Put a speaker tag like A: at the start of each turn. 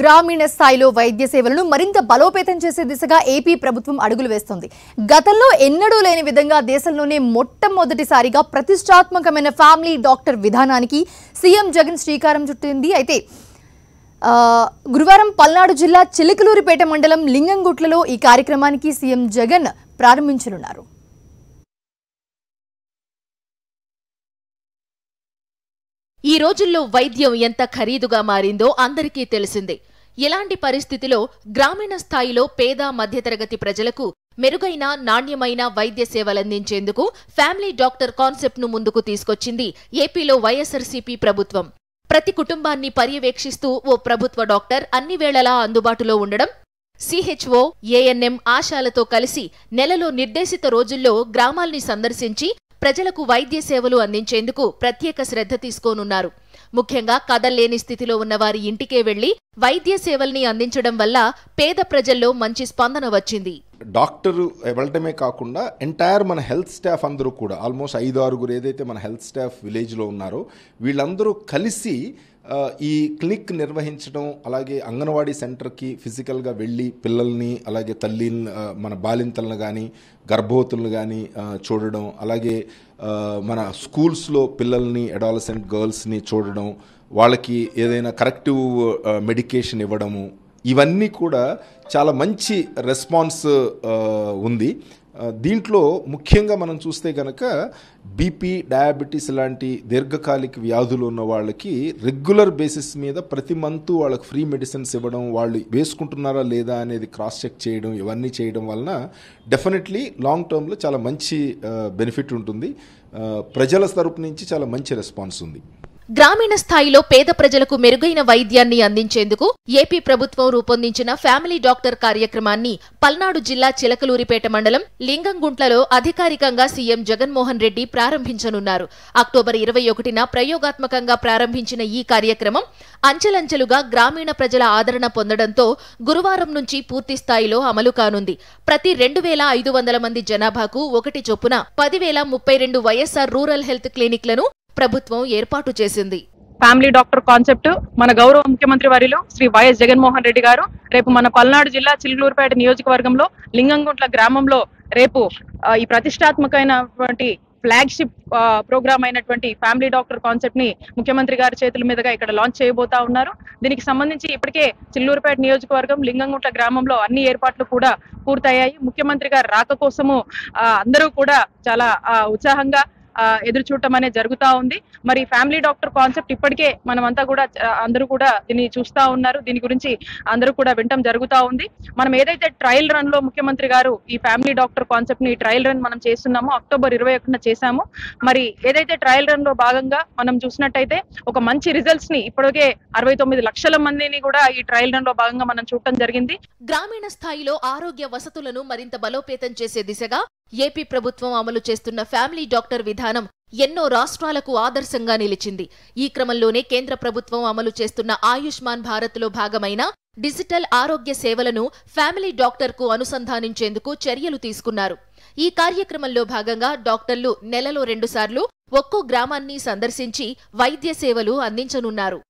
A: గ్రామీణ స్థాయిలో వైద్య సేవలను మరింత బలోపేతం చేసే దిశగా ఏపీ ప్రభుత్వం అడుగులు వేస్తోంది గతంలో ఎన్నడూ లేని విధంగా దేశంలోనే మొట్టమొదటిసారిగా ప్రతిష్టాత్మకమైన ఫ్యామిలీ డాక్టర్ విధానానికి సీఎం జగన్ శ్రీకారం చుట్టింది అయితే గురువారం పల్నాడు జిల్లా చిలకలూరిపేట మండలం లింగంగుట్లలో ఈ కార్యక్రమానికి సీఎం జగన్ ప్రారంభించనున్నారు ఈ రోజుల్లో వైద్యం ఎంత ఖరీదుగా మారిందో అందరికీ తెలిసిందే ఇలాంటి పరిస్థితిలో గ్రామీణ స్థాయిలో పేద మధ్యతరగతి ప్రజలకు మెరుగైన నాణ్యమైన వైద్య సేవలందించేందుకు ఫ్యామిలీ డాక్టర్ కాన్సెప్ట్ను ముందుకు తీసుకొచ్చింది ఏపీలో వైఎస్ఆర్సీపీ ప్రభుత్వం ప్రతి కుటుంబాన్ని పర్యవేక్షిస్తూ ఓ ప్రభుత్వ డాక్టర్ అన్ని వేళలా అందుబాటులో ఉండడం సిహెచ్ఓ ఏఎన్ఎం ఆశాలతో కలిసి నెలలో నిర్దేశిత రోజుల్లో గ్రామాల్ని సందర్శించి ప్రజలకు వైద్య సేవలు అందించేందుకు ప్రత్యేక శ్రద్ధ తీసుకోనున్నారు ముఖ్యంగా కదల్లేని స్థితిలో ఉన్న వారి ఇంటికే వెళ్లి వైద్య సేవల్ని అందించడం వల్ల పేద ప్రజల్లో మంచి స్పందన వచ్చింది
B: డాక్టరు వెళ్ళటమే కాకుండా ఎంటైర్ మన హెల్త్ స్టాఫ్ అందరూ కూడా ఆల్మోస్ట్ ఐదు ఆరుగురు ఏదైతే మన హెల్త్ స్టాఫ్ విలేజ్లో ఉన్నారో వీళ్ళందరూ కలిసి ఈ క్లినిక్ నిర్వహించడం అలాగే అంగన్వాడీ సెంటర్కి ఫిజికల్గా వెళ్ళి పిల్లల్ని అలాగే తల్లి మన బాలింతలను కానీ గర్భవతులను కానీ చూడడం అలాగే మన స్కూల్స్లో పిల్లల్ని అడాలసెంట్ గర్ల్స్ని చూడడం వాళ్ళకి ఏదైనా కరెక్టివ్ మెడికేషన్ ఇవ్వడము ఇవన్నీ కూడా చాలా మంచి రెస్పాన్స్ ఉంది దీంట్లో ముఖ్యంగా మనం చూస్తే కనుక బీపీ డయాబెటీస్ లాంటి దీర్ఘకాలిక వ్యాధులు ఉన్న వాళ్ళకి రెగ్యులర్ బేసిస్ మీద ప్రతి మంత్ వాళ్ళకి ఫ్రీ మెడిసిన్స్ ఇవ్వడం వాళ్ళు వేసుకుంటున్నారా లేదా అనేది క్రాస్ చెక్ చేయడం ఇవన్నీ చేయడం వలన డెఫినెట్లీ లాంగ్ టర్మ్లో చాలా మంచి బెనిఫిట్ ఉంటుంది ప్రజల తరపు నుంచి చాలా మంచి రెస్పాన్స్ ఉంది
A: గ్రామీణ స్థాయిలో పేద ప్రజలకు మెరుగైన వైద్యాన్ని అందించేందుకు ఏపీ ప్రభుత్వం రూపొందించిన ఫ్యామిలీ డాక్టర్ కార్యక్రమాన్ని పల్నాడు జిల్లా చిలకలూరిపేట మండలం లింగంగుంట్లలో అధికారికంగా సీఎం జగన్మోహన్ రెడ్డి ప్రారంభించనున్నారు అక్టోబర్ ఇరవై ఒకటిన ప్రయోగాత్మకంగా ప్రారంభించిన ఈ కార్యక్రమం అంచెలంచెలుగా గ్రామీణ ప్రజల ఆదరణ పొందడంతో గురువారం నుంచి పూర్తి స్థాయిలో అమలు కానుంది ప్రతి రెండు వేల ఐదు వందల మంది జనాభాకు ఒకటి చొప్పున పదివేల ముప్పై రెండు వైఎస్ఆర్ రూరల్ హెల్త్ క్లినిక్లను ప్రభుత్వం ఏర్పాటు చేసింది
C: ఫ్యామిలీ డాక్టర్ కాన్సెప్ట్ మన గౌరవ ముఖ్యమంత్రి వారిలో శ్రీ వైఎస్ జగన్మోహన్ రెడ్డి గారు రేపు మన పల్నాడు జిల్లా చిల్లూరుపేట నియోజకవర్గంలో లింగంగుంట్ల గ్రామంలో రేపు ఈ ప్రతిష్టాత్మకమైనటువంటి ఫ్లాగ్షిప్ ప్రోగ్రామ్ అయినటువంటి ఫ్యామిలీ డాక్టర్ కాన్సెప్ట్ ని ముఖ్యమంత్రి గారి చేతుల మీదుగా ఇక్కడ లాంచ్ చేయబోతా ఉన్నారు దీనికి సంబంధించి ఇప్పటికే చిల్లూరుపేట నియోజకవర్గం లింగంగుంట్ల గ్రామంలో అన్ని ఏర్పాట్లు కూడా పూర్తయ్యాయి ముఖ్యమంత్రి గారు రాక కోసము అందరూ కూడా చాలా ఉత్సాహంగా ఎదురు చూడటం అనేది జరుగుతూ ఉంది మరి ఫ్యామిలీ డాక్టర్ కాన్సెప్ట్ ఇప్పటికే మనమంతా కూడా అందరూ కూడా దీన్ని చూస్తూ ఉన్నారు దీని గురించి అందరూ కూడా వినటం జరుగుతూ ఉంది మనం ఏదైతే ట్రయల్ రన్ లో ముఖ్యమంత్రి గారు ఈ ఫ్యామిలీ డాక్టర్ కాన్సెప్ట్ ని ట్రయల్ రన్ మనం చేస్తున్నామో అక్టోబర్ ఇరవై ఒకటిన చేశాము మరి ఏదైతే ట్రయల్ రన్ లో భాగంగా మనం చూసినట్టయితే ఒక మంచి రిజల్ట్స్ ని ఇప్పటికే అరవై తొమ్మిది లక్షల మందిని కూడా ఈ ట్రయల్ రన్ లో భాగంగా మనం చూడటం జరిగింది
A: గ్రామీణ స్థాయిలో ఆరోగ్య వసతులను మరింత బలోపేతం చేసే దిశగా ఏపీ ప్రభుత్వం అమలు చేస్తున్న ఫ్యామిలీ డాక్టర్ విధానం ఎన్నో రాష్ట్రాలకు ఆదర్శంగా నిలిచింది ఈ క్రమంలోనే కేంద్ర ప్రభుత్వం అమలు చేస్తున్న ఆయుష్మాన్ భారత్లో భాగమైన డిజిటల్ ఆరోగ్య సేవలను ఫ్యామిలీ డాక్టర్కు అనుసంధానించేందుకు చర్యలు తీసుకున్నారు ఈ కార్యక్రమంలో భాగంగా డాక్టర్లు నెలలో రెండుసార్లు ఒక్కో గ్రామాన్ని సందర్శించి వైద్య సేవలు అందించనున్నారు